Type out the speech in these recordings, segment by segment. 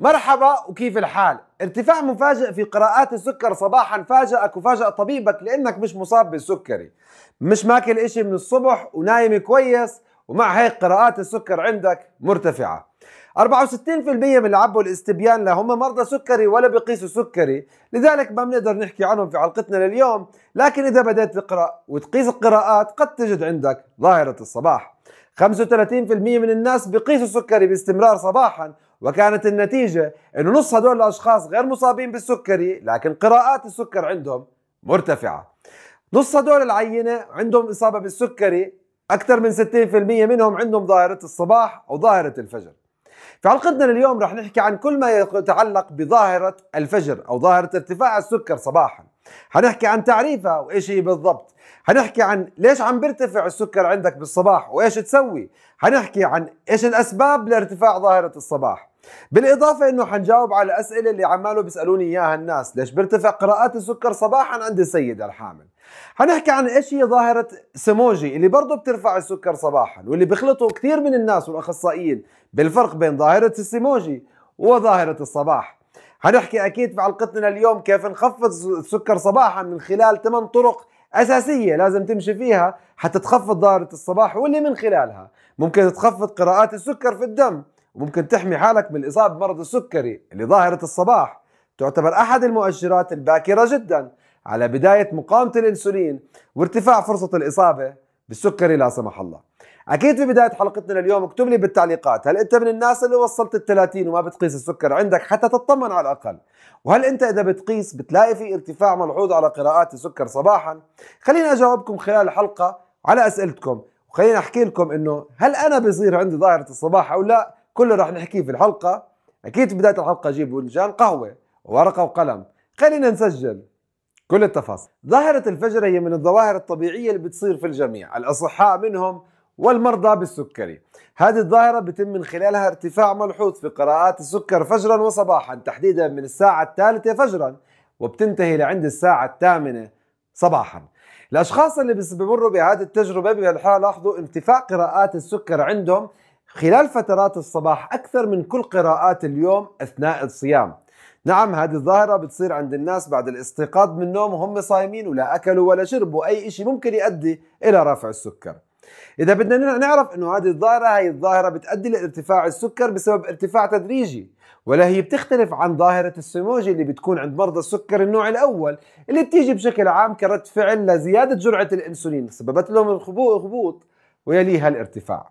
مرحبا وكيف الحال؟ ارتفاع مفاجئ في قراءات السكر صباحا فاجئك وفاجئ طبيبك لأنك مش مصاب بالسكري مش ماكل إشي من الصبح ونايم كويس ومع هيك قراءات السكر عندك مرتفعة 64% من اللي عبوا الاستبيان لهم مرضى سكري ولا بقيسوا سكري لذلك ما بنقدر نحكي عنهم في حلقتنا لليوم لكن إذا بدأت تقرأ وتقيس القراءات قد تجد عندك ظاهرة الصباح 35% من الناس بقيسوا سكري باستمرار صباحا وكانت النتيجة أنه نص هدول الأشخاص غير مصابين بالسكري لكن قراءات السكر عندهم مرتفعة نص هدول العينة عندهم إصابة بالسكري أكثر من 60% منهم عندهم ظاهرة الصباح أو ظاهرة الفجر في حلقتنا اليوم رح نحكي عن كل ما يتعلق بظاهرة الفجر أو ظاهرة ارتفاع السكر صباحا هنحكي عن تعريفها وإيش هي بالضبط هنحكي عن ليش عم بيرتفع السكر عندك بالصباح وإيش تسوي هنحكي عن إيش الأسباب لارتفاع ظاهرة الصباح بالاضافه انه حنجاوب على الاسئله اللي عماله بيسالوني اياها الناس ليش بيرتفع قراءات السكر صباحا عند السيده الحامل حنحكي عن ايش هي ظاهره سموجي اللي برضه بترفع السكر صباحا واللي بيخلطوا كثير من الناس والاخصائيين بالفرق بين ظاهره السموجي وظاهره الصباح حنحكي اكيد في حلقتنا اليوم كيف نخفض السكر صباحا من خلال 8 طرق اساسيه لازم تمشي فيها حتى تخفض ظاهره الصباح واللي من خلالها ممكن تخفض قراءات السكر في الدم وممكن تحمي حالك من الإصابة بمرض السكري اللي ظاهرة الصباح تعتبر أحد المؤشرات الباكرة جدا على بداية مقاومة الإنسولين وارتفاع فرصة الإصابة بالسكري لا سمح الله أكيد في بداية حلقتنا لليوم اكتب لي بالتعليقات هل أنت من الناس اللي وصلت الثلاثين وما بتقيس السكر عندك حتى تطمن على الأقل وهل أنت إذا بتقيس بتلاقي في ارتفاع ملحوظ على قراءات السكر صباحا خليني أجاوبكم خلال الحلقة على أسئلتكم وخليني أحكي لكم أنه هل أنا بصير عندي ظاهرة الصباح أو لا كله راح نحكيه في الحلقة أكيد في بداية الحلقة جيبوا لجان قهوة ورقة وقلم خلينا نسجل كل التفاصيل ظاهرة الفجر هي من الظواهر الطبيعية اللي بتصير في الجميع الأصحاء منهم والمرضى بالسكري هذه الظاهرة بتم من خلالها ارتفاع ملحوظ في قراءات السكر فجرا وصباحا تحديدا من الساعة الثالثة فجرا وبتنتهي لعند الساعة الثامنة صباحا الأشخاص اللي بمروا بهذه التجربة بهالحالة لاحظوا ارتفاع قراءات السكر عندهم خلال فترات الصباح أكثر من كل قراءات اليوم أثناء الصيام نعم هذه الظاهرة بتصير عند الناس بعد الاستيقاظ من النوم وهم صايمين ولا أكلوا ولا شربوا أي شيء ممكن يؤدي إلى رفع السكر إذا بدنا نعرف أنه هذه الظاهرة هي الظاهرة بتؤدي لارتفاع السكر بسبب ارتفاع تدريجي ولا هي بتختلف عن ظاهرة السيموجي اللي بتكون عند مرضى السكر النوع الأول اللي بتيجي بشكل عام كرد فعل لزيادة جرعة الإنسولين سببت لهم الخبوط ويليها الارتفاع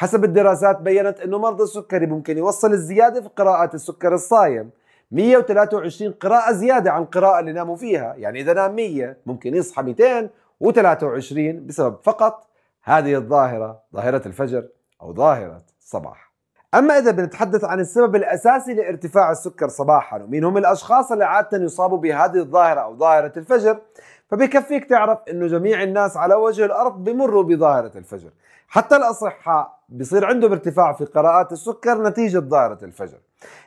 حسب الدراسات بينت أنه مرضى السكري ممكن يوصل الزيادة في قراءات السكر الصايم 123 قراءة زيادة عن القراءة اللي ناموا فيها يعني إذا نام 100 ممكن يصحى 223 بسبب فقط هذه الظاهرة ظاهرة الفجر أو ظاهرة الصباح أما إذا بنتحدث عن السبب الأساسي لارتفاع السكر صباحا ومين هم الأشخاص اللي عادة يصابوا بهذه الظاهرة أو ظاهرة الفجر فبكفيك تعرف أنه جميع الناس على وجه الأرض بمروا بظاهرة الفجر حتى الأصحاء بصير عنده ارتفاع في قراءات السكر نتيجة ظاهرة الفجر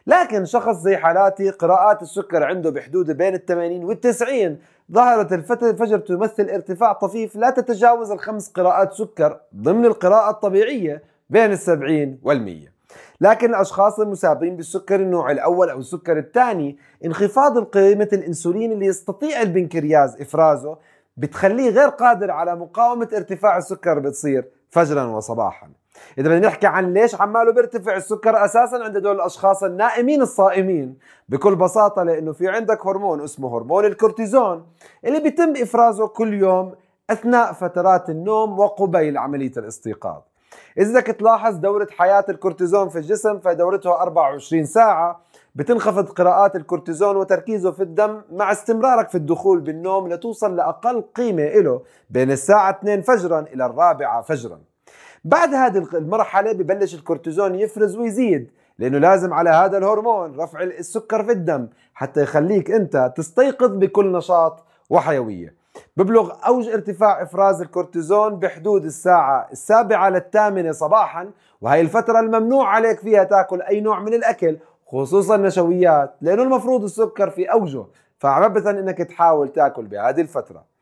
لكن شخص زي حالاتي قراءات السكر عنده بحدود بين ال 80 وال 90 ظاهرة الفجر تمثل ارتفاع طفيف لا تتجاوز الخمس قراءات سكر ضمن القراءة الطبيعية بين ال 70 وال 100 لكن الأشخاص المصابين بالسكر النوع الأول أو السكر الثاني انخفاض قيمة الأنسولين اللي يستطيع البنكرياس إفرازه بتخليه غير قادر على مقاومة ارتفاع السكر بتصير فجرا وصباحا اذا بدنا نحكي عن ليش عماله بيرتفع السكر اساسا عند هدول الاشخاص النائمين الصائمين بكل بساطه لانه في عندك هرمون اسمه هرمون الكورتيزون اللي بيتم افرازه كل يوم اثناء فترات النوم وقبيل عمليه الاستيقاظ اذا بدك تلاحظ دوره حياه الكورتيزون في الجسم فدورته 24 ساعه بتنخفض قراءات الكورتيزون وتركيزه في الدم مع استمرارك في الدخول بالنوم لتوصل لاقل قيمه له بين الساعه 2 فجرا الى الرابعه فجرا بعد هذه المرحله ببلش الكورتيزون يفرز ويزيد لانه لازم على هذا الهرمون رفع السكر في الدم حتى يخليك انت تستيقظ بكل نشاط وحيويه ببلغ اوج ارتفاع افراز الكورتيزون بحدود الساعه السابعه للثامنه صباحا وهي الفتره الممنوع عليك فيها تاكل اي نوع من الاكل خصوصا النشويات لانه المفروض السكر في اوجه فعبثا انك تحاول تاكل بهذه الفتره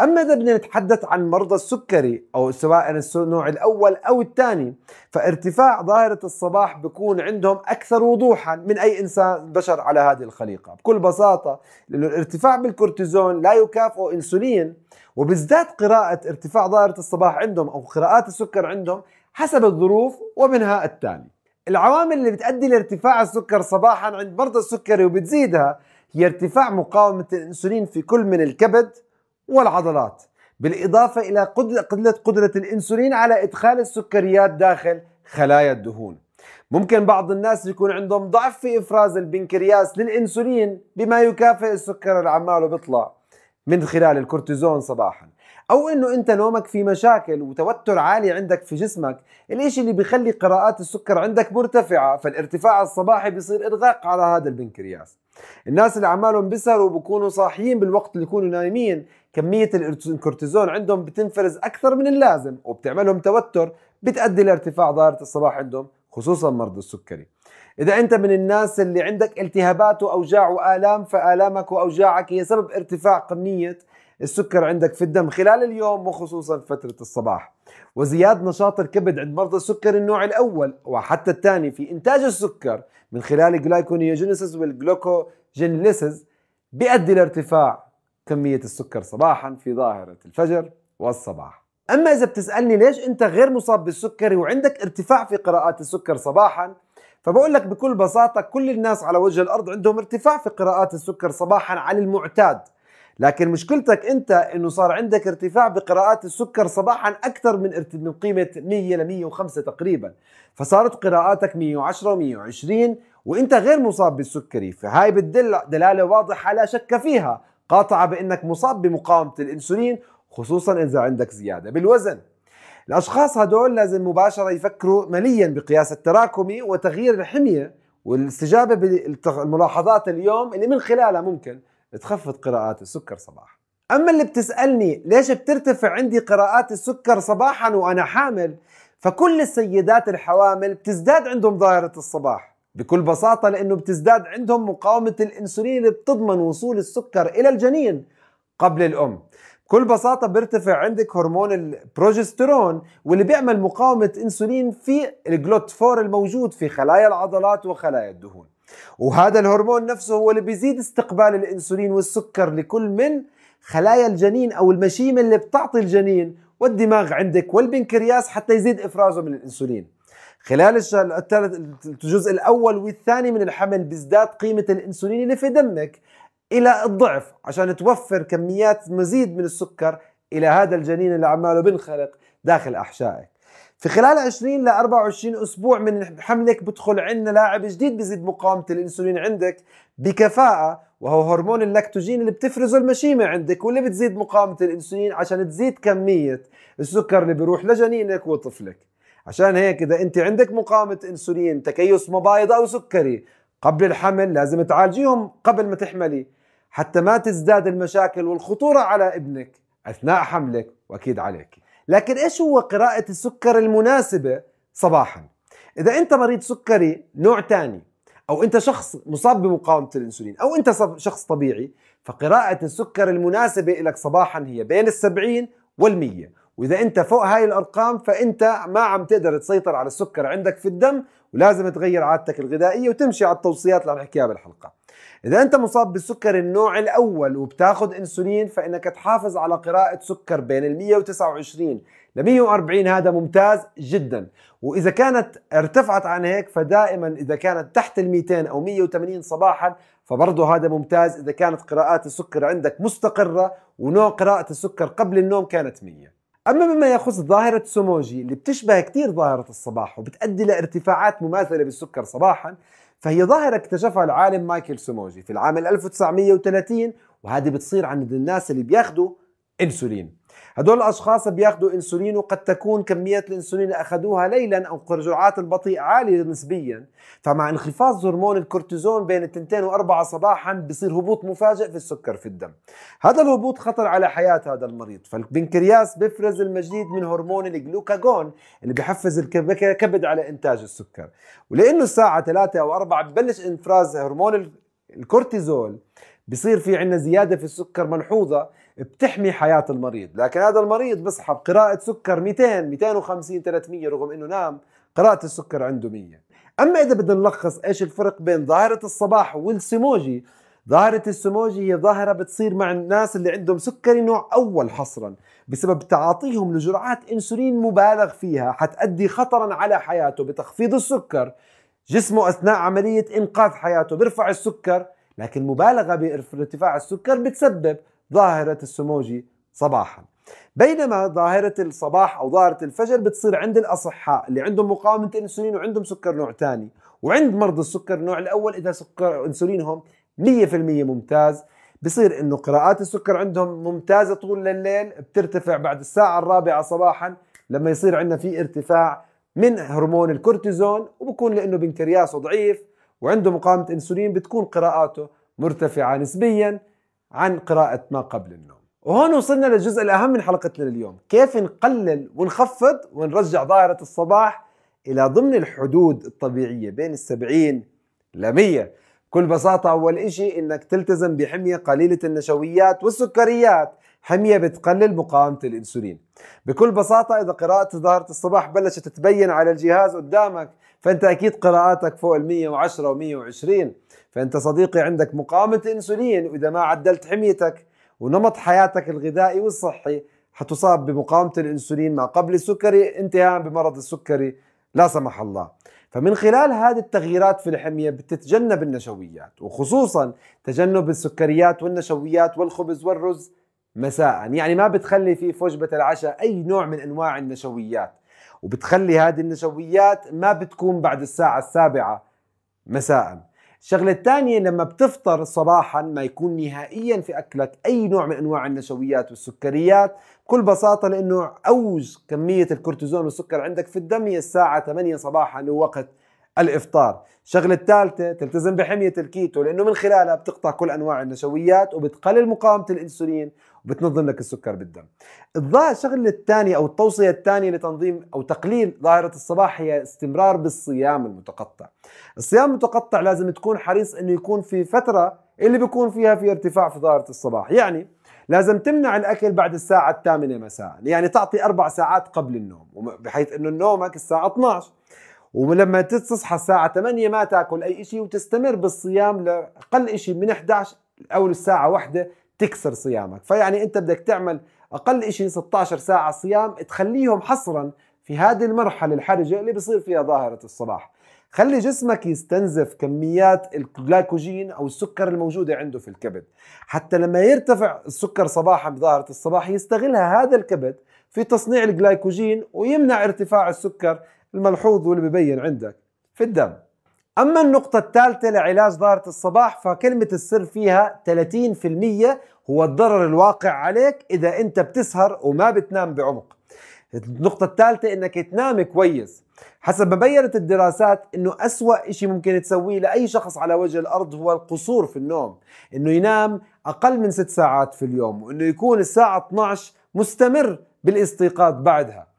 أما إذا بدنا نتحدث عن مرضى السكري أو سواء النوع الأول أو الثاني فارتفاع ظاهرة الصباح بكون عندهم أكثر وضوحا من أي إنسان بشر على هذه الخليقة بكل بساطة لأنه الارتفاع بالكورتيزون لا يكافئ إنسولين وبالذات قراءة ارتفاع ظاهرة الصباح عندهم أو قراءات السكر عندهم حسب الظروف ومنها التالي العوامل اللي بتؤدي لارتفاع السكر صباحا عند مرضى السكري وبتزيدها هي ارتفاع مقاومة الأنسولين في كل من الكبد والعضلات بالإضافة إلى قلة قدرة الإنسولين على إدخال السكريات داخل خلايا الدهون ممكن بعض الناس يكون عندهم ضعف في إفراز البنكرياس للإنسولين بما يكافئ السكر اللي عماله بيطلع من خلال الكورتيزون صباحا أو أنه أنت نومك في مشاكل وتوتر عالي عندك في جسمك الإشي اللي بيخلي قراءات السكر عندك مرتفعة فالارتفاع الصباحي بيصير إرغاق على هذا البنكرياس الناس اللي عمالهم بيسهروا وبكونوا صاحيين بالوقت اللي يكونوا نايمين كمية الكورتيزون عندهم بتنفرز أكثر من اللازم وبتعملهم توتر بتؤدي لارتفاع ضغط الصباح عندهم خصوصا مرضى السكري إذا أنت من الناس اللي عندك التهابات وأوجاع وآلام فآلامك وأوجاعك هي سبب ارتفاع كمية السكر عندك في الدم خلال اليوم وخصوصا فترة الصباح وزياد نشاط الكبد عند مرضى السكر النوع الأول وحتى الثاني في إنتاج السكر من خلال الجلايكونيوجينيسيس والجلوكوجينيسيس بيؤدي لارتفاع كمية السكر صباحا في ظاهرة الفجر والصباح أما إذا بتسألني ليش أنت غير مصاب بالسكري وعندك ارتفاع في قراءات السكر صباحا فبقول لك بكل بساطة كل الناس على وجه الأرض عندهم ارتفاع في قراءات السكر صباحا على المعتاد لكن مشكلتك انت انه صار عندك ارتفاع بقراءات السكر صباحا اكثر من من قيمه 100 ل 105 تقريبا فصارت قراءاتك 110 و120 وانت غير مصاب بالسكري فهاي بتدل دلاله واضحه لا شك فيها قاطعة بأنك مصاب بمقاومة الأنسولين خصوصا إذا عندك زيادة بالوزن الأشخاص هدول لازم مباشرة يفكروا مليا بقياس التراكمي وتغيير الحمية والاستجابة بالملاحظات اليوم اللي من خلالها ممكن تخفض قراءات السكر صباحا أما اللي بتسألني ليش بترتفع عندي قراءات السكر صباحا وأنا حامل فكل السيدات الحوامل بتزداد عندهم ظاهرة الصباح بكل بساطة لأنه بتزداد عندهم مقاومة الأنسولين اللي بتضمن وصول السكر إلى الجنين قبل الأم بكل بساطة بيرتفع عندك هرمون البروجسترون واللي بيعمل مقاومة أنسولين في الجلوتفور الموجود في خلايا العضلات وخلايا الدهون وهذا الهرمون نفسه هو اللي بيزيد استقبال الأنسولين والسكر لكل من خلايا الجنين أو المشيمة اللي بتعطي الجنين والدماغ عندك والبنكرياس حتى يزيد إفرازه من الأنسولين خلال الثالث الجزء الأول والثاني من الحمل بيزداد قيمة الأنسولين اللي في دمك إلى الضعف عشان توفر كميات مزيد من السكر إلى هذا الجنين اللي عماله بنخلق داخل أحشائك في خلال 20 ل 24 اسبوع من حملك بدخل عندنا لاعب جديد بزيد مقاومه الانسولين عندك بكفاءه وهو هرمون اللاكتوجين اللي بتفرزه المشيمة عندك واللي بتزيد مقاومة الانسولين عشان تزيد كمية السكر اللي بيروح لجنينك وطفلك عشان هيك إذا أنت عندك مقاومة انسولين تكيس مبايض أو سكري قبل الحمل لازم تعالجيهم قبل ما تحملي حتى ما تزداد المشاكل والخطورة على ابنك أثناء حملك وأكيد عليك لكن إيش هو قراءة السكر المناسبة صباحا إذا أنت مريض سكري نوع تاني او انت شخص مصاب بمقاومه الانسولين او انت شخص طبيعي فقراءه السكر المناسبه لك صباحا هي بين ال70 وال100 واذا انت فوق هاي الارقام فانت ما عم تقدر تسيطر على السكر عندك في الدم ولازم تغير عادتك الغذائيه وتمشي على التوصيات اللي عم نحكيها بالحلقه إذا أنت مصاب بالسكر النوع الأول وبتاخذ أنسولين فإنك تحافظ على قراءة سكر بين ال 129 ل 140 هذا ممتاز جدا وإذا كانت ارتفعت عن هيك فدائما إذا كانت تحت ال 200 أو 180 صباحا فبرضه هذا ممتاز إذا كانت قراءات السكر عندك مستقرة ونوع قراءة السكر قبل النوم كانت 100 أما بما يخص ظاهرة سوموجي اللي بتشبه كثير ظاهرة الصباح وبتؤدي لارتفاعات مماثلة بالسكر صباحا فهي ظاهرة اكتشفها العالم مايكل سوموجي في العام 1930 وهذه بتصير عند الناس اللي بياخذوا انسولين هدول الأشخاص بياخذوا إنسولين وقد تكون كمية الإنسولين اللي أخذوها ليلا أو الجرعات البطيء عالية نسبيا فمع انخفاض هرمون الكورتيزون بين 2 و4 صباحا بصير هبوط مفاجئ في السكر في الدم هذا الهبوط خطر على حياة هذا المريض فالبنكرياس بيفرز المزيد من هرمون الجلوكاجون اللي بحفز الكبد على إنتاج السكر ولأنه الساعة 3 أو 4 ببلش إنفراز هرمون الكورتيزول بصير في عندنا زيادة في السكر ملحوظة بتحمي حياه المريض لكن هذا المريض بصحى قراءه سكر 200 250 300 رغم انه نام قراءه السكر عنده 100 اما اذا بدنا نلخص ايش الفرق بين ظاهره الصباح والسيموجي ظاهرة السيموجي هي ظاهرة بتصير مع الناس اللي عندهم سكري نوع أول حصرا بسبب تعاطيهم لجرعات إنسولين مبالغ فيها حتأدي خطرا على حياته بتخفيض السكر جسمه أثناء عملية إنقاذ حياته بيرفع السكر لكن مبالغة بارتفاع السكر بتسبب ظاهرة السموجي صباحا بينما ظاهرة الصباح أو ظاهرة الفجر بتصير عند الأصحاء اللي عندهم مقاومة إنسولين وعندهم سكر نوع ثاني وعند مرضى السكر النوع الأول إذا سكر إنسولينهم 100% ممتاز بصير انه قراءات السكر عندهم ممتازه طول الليل بترتفع بعد الساعه الرابعه صباحا لما يصير عندنا في ارتفاع من هرمون الكورتيزون وبكون لانه بنكرياسه ضعيف وعنده مقاومه انسولين بتكون قراءاته مرتفعه نسبيا عن قراءة ما قبل النوم وهون وصلنا للجزء الأهم من حلقتنا اليوم كيف نقلل ونخفض ونرجع ظاهرة الصباح إلى ضمن الحدود الطبيعية بين السبعين لمية بكل بساطة أول إشي إنك تلتزم بحمية قليلة النشويات والسكريات حمية بتقلل مقاومة الأنسولين بكل بساطة إذا قراءة ظهرت الصباح بلشت تبين على الجهاز قدامك فأنت أكيد قراءاتك فوق ال 110 و 120 فأنت صديقي عندك مقاومة أنسولين وإذا ما عدلت حميتك ونمط حياتك الغذائي والصحي حتصاب بمقاومة الأنسولين ما قبل السكري انتهاء بمرض السكري لا سمح الله فمن خلال هذه التغييرات في الحمية بتتجنب النشويات وخصوصا تجنب السكريات والنشويات والخبز والرز مساء يعني ما بتخلي في فوجبة العشاء أي نوع من أنواع النشويات وبتخلي هذه النشويات ما بتكون بعد الساعة السابعة مساء الشغلة الثانية لما بتفطر صباحا ما يكون نهائيا في أكلك أي نوع من أنواع النشويات والسكريات بكل بساطة لأنه أوج كمية الكورتيزون والسكر عندك في الدم هي الساعة 8 صباحا لوقت الافطار الشغله الثالثه تلتزم بحميه الكيتو لانه من خلالها بتقطع كل انواع النشويات وبتقلل مقاومه الانسولين وبتنظم لك السكر بالدم الشغله الثانيه او التوصيه الثانيه لتنظيم او تقليل ظاهره الصباح هي استمرار بالصيام المتقطع الصيام المتقطع لازم تكون حريص انه يكون في فتره اللي بيكون فيها في ارتفاع في ظاهره الصباح يعني لازم تمنع الاكل بعد الساعه الثامنه مساء يعني تعطي اربع ساعات قبل النوم بحيث انه نومك الساعه 12 ولما تصحى الساعة 8 ما تاكل أي شيء وتستمر بالصيام لأقل شيء من 11 أو الساعة 1 تكسر صيامك فيعني انت بدك تعمل اقل شيء 16 ساعه صيام تخليهم حصرا في هذه المرحله الحرجه اللي بصير فيها ظاهره الصباح خلي جسمك يستنزف كميات الجلايكوجين او السكر الموجوده عنده في الكبد حتى لما يرتفع السكر صباحا بظاهره الصباح يستغلها هذا الكبد في تصنيع الجلايكوجين ويمنع ارتفاع السكر الملحوظ واللي ببين عندك في الدم أما النقطة الثالثة لعلاج ضارة الصباح فكلمة السر فيها 30% هو الضرر الواقع عليك إذا أنت بتسهر وما بتنام بعمق النقطة الثالثة انك تنام كويس حسب ما بينت الدراسات انه اسوأ شيء ممكن تسويه لأي شخص على وجه الأرض هو القصور في النوم انه ينام أقل من 6 ساعات في اليوم وانه يكون الساعة 12 مستمر بالاستيقاظ بعدها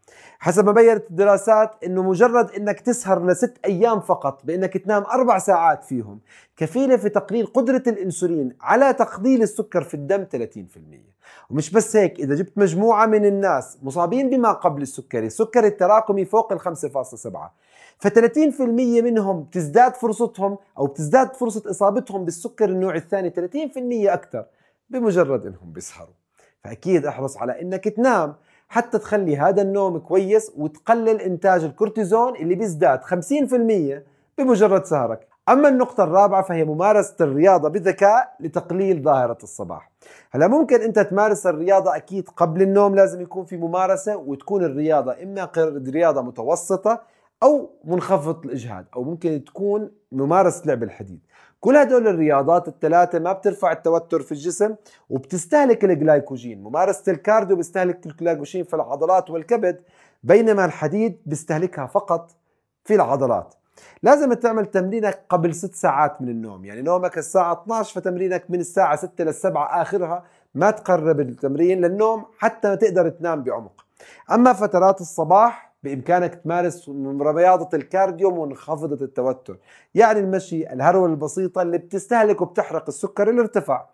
حسب ما بينت الدراسات انه مجرد انك تسهر لست ايام فقط بانك تنام اربع ساعات فيهم كفيله في تقليل قدره الانسولين على تقليل السكر في الدم 30% ومش بس هيك اذا جبت مجموعه من الناس مصابين بما قبل السكري السكري التراكمي فوق ال 5.7 ف 30% منهم بتزداد فرصتهم او بتزداد فرصه اصابتهم بالسكر النوع الثاني 30% اكثر بمجرد انهم بيسهروا فاكيد احرص على انك تنام حتى تخلي هذا النوم كويس وتقلل انتاج الكورتيزون اللي بيزداد 50% بمجرد سهرك اما النقطة الرابعة فهي ممارسة الرياضة بذكاء لتقليل ظاهرة الصباح. هلا ممكن انت تمارس الرياضة اكيد قبل النوم لازم يكون في ممارسة وتكون الرياضة اما رياضة متوسطة او منخفضة الاجهاد او ممكن تكون ممارسة لعب الحديد. كل هدول الرياضات الثلاثة ما بترفع التوتر في الجسم وبتستهلك الجلايكوجين ممارسة الكارديو بيستهلك الجلايكوجين في العضلات والكبد بينما الحديد بيستهلكها فقط في العضلات لازم تعمل تمرينك قبل ست ساعات من النوم يعني نومك الساعة 12 فتمرينك من الساعة 6 للسبعة آخرها ما تقرب التمرين للنوم حتى تقدر تنام بعمق أما فترات الصباح بامكانك تمارس من رياضه الكارديو منخفضه التوتر يعني المشي الهرول البسيطه اللي بتستهلك وبتحرق السكر اللي ارتفع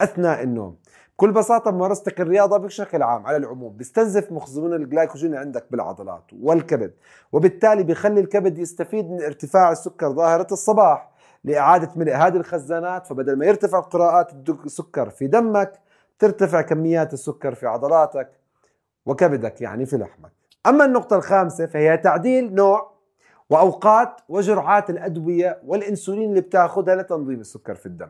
اثناء النوم بكل بساطة ممارستك الرياضة بشكل عام على العموم بيستنزف مخزون الجلايكوجين عندك بالعضلات والكبد وبالتالي بيخلي الكبد يستفيد من ارتفاع السكر ظاهرة الصباح لإعادة ملء هذه الخزانات فبدل ما يرتفع قراءات السكر في دمك ترتفع كميات السكر في عضلاتك وكبدك يعني في لحمك أما النقطة الخامسة فهي تعديل نوع وأوقات وجرعات الأدوية والإنسولين اللي بتاخذها لتنظيم السكر في الدم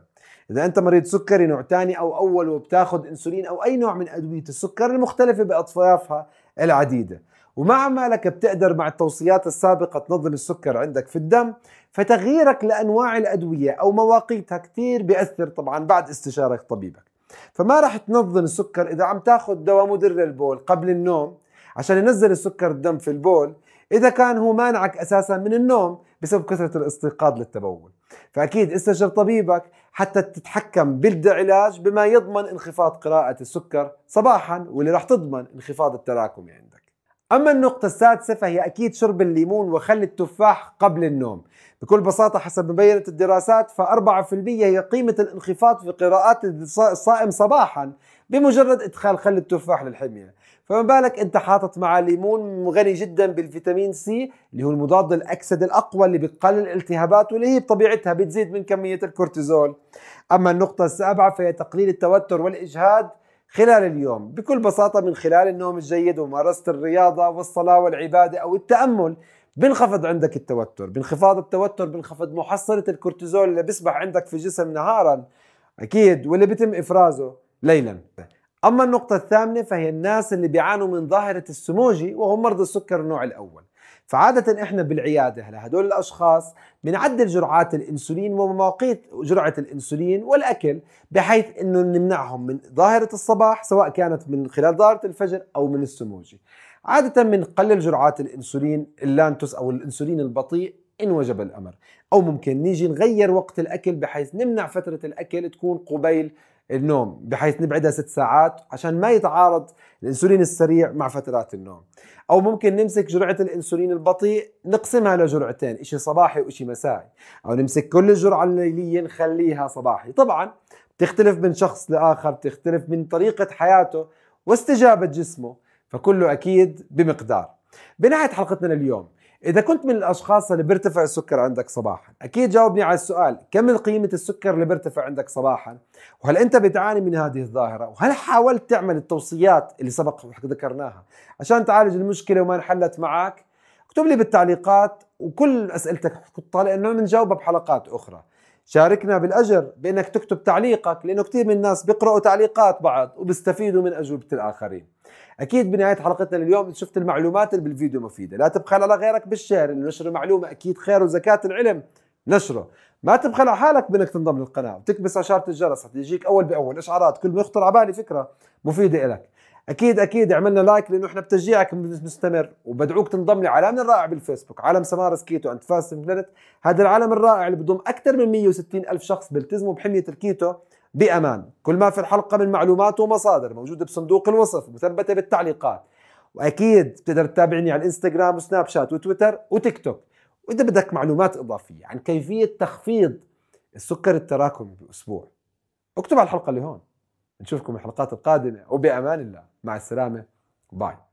إذا أنت مريض سكري نوع ثاني أو أول وبتاخذ إنسولين أو أي نوع من أدوية السكر المختلفة بأطيافها العديدة ومع مالك بتقدر مع التوصيات السابقة تنظم السكر عندك في الدم فتغييرك لأنواع الأدوية أو مواقيتها كتير بيأثر طبعا بعد استشارة طبيبك فما راح تنظم السكر إذا عم تاخذ دواء مدر للبول قبل النوم عشان ينزل السكر الدم في البول اذا كان هو مانعك اساسا من النوم بسبب كثره الاستيقاظ للتبول فاكيد استشر طبيبك حتى تتحكم بالعلاج بما يضمن انخفاض قراءه السكر صباحا واللي راح تضمن انخفاض التراكمي عندك اما النقطه السادسه فهي اكيد شرب الليمون وخل التفاح قبل النوم بكل بساطه حسب مبينه الدراسات ف4% هي قيمه الانخفاض في قراءات الصائم صباحا بمجرد ادخال خل التفاح للحميه فما بالك انت حاطط مع ليمون غني جدا بالفيتامين سي اللي هو المضاد الاكسده الاقوى اللي بتقلل الالتهابات واللي هي بطبيعتها بتزيد من كميه الكورتيزول اما النقطه السابعه فهي تقليل التوتر والاجهاد خلال اليوم بكل بساطه من خلال النوم الجيد وممارسه الرياضه والصلاه والعباده او التامل بنخفض عندك التوتر بانخفاض التوتر بنخفض محصله الكورتيزول اللي بيسبح عندك في الجسم نهارا اكيد واللي بيتم افرازه ليلا أما النقطة الثامنة فهي الناس اللي بيعانوا من ظاهرة السموجي وهم مرضى السكر النوع الأول فعادة احنا بالعيادة لهدول الأشخاص بنعدل جرعات الأنسولين ومواقيت جرعة الأنسولين والأكل بحيث أنه نمنعهم من ظاهرة الصباح سواء كانت من خلال ظاهرة الفجر أو من السموجي عادة بنقلل جرعات الأنسولين اللانتوس أو الأنسولين البطيء إن وجب الأمر أو ممكن نيجي نغير وقت الأكل بحيث نمنع فترة الأكل تكون قبيل النوم بحيث نبعدها ست ساعات عشان ما يتعارض الانسولين السريع مع فترات النوم او ممكن نمسك جرعه الانسولين البطيء نقسمها لجرعتين شيء صباحي وشيء مسائي او نمسك كل الجرعه الليليه نخليها صباحي طبعا بتختلف من شخص لاخر بتختلف من طريقه حياته واستجابه جسمه فكله اكيد بمقدار بنهايه حلقتنا لليوم إذا كنت من الأشخاص اللي بيرتفع السكر عندك صباحا أكيد جاوبني على السؤال كم قيمة السكر اللي بيرتفع عندك صباحا وهل أنت بتعاني من هذه الظاهرة وهل حاولت تعمل التوصيات اللي سبق ذكرناها عشان تعالج المشكلة وما انحلت معك اكتب لي بالتعليقات وكل أسئلتك حطها لأنه بنجاوبها بحلقات أخرى شاركنا بالأجر بأنك تكتب تعليقك لأنه كثير من الناس بيقرأوا تعليقات بعض وبيستفيدوا من أجوبة الآخرين أكيد بنهاية حلقتنا اليوم شفت المعلومات اللي بالفيديو مفيدة لا تبخل على غيرك بالشير إنه نشر معلومة أكيد خير وزكاة العلم نشره ما تبخل على حالك بانك تنضم للقناه وتكبس اشاره الجرس حتى يجيك اول باول اشعارات كل ما يخطر على بالي فكره مفيده لك اكيد اكيد عملنا لايك لانه احنا بتشجيعك مستمر وبدعوك تنضم لعالمنا الرائع بالفيسبوك عالم سمارس كيتو اند فاستنج بلانت هذا العالم الرائع اللي بضم اكثر من 160 الف شخص بيلتزموا بحميه الكيتو بامان كل ما في الحلقه من معلومات ومصادر موجوده بصندوق الوصف مثبته بالتعليقات واكيد بتقدر تتابعني على الانستغرام وسناب شات وتويتر وتيك توك واذا بدك معلومات اضافيه عن كيفيه تخفيض السكر التراكمي باسبوع اكتب على الحلقه اللي هون نشوفكم الحلقات القادمه وبامان الله مع السلامه باي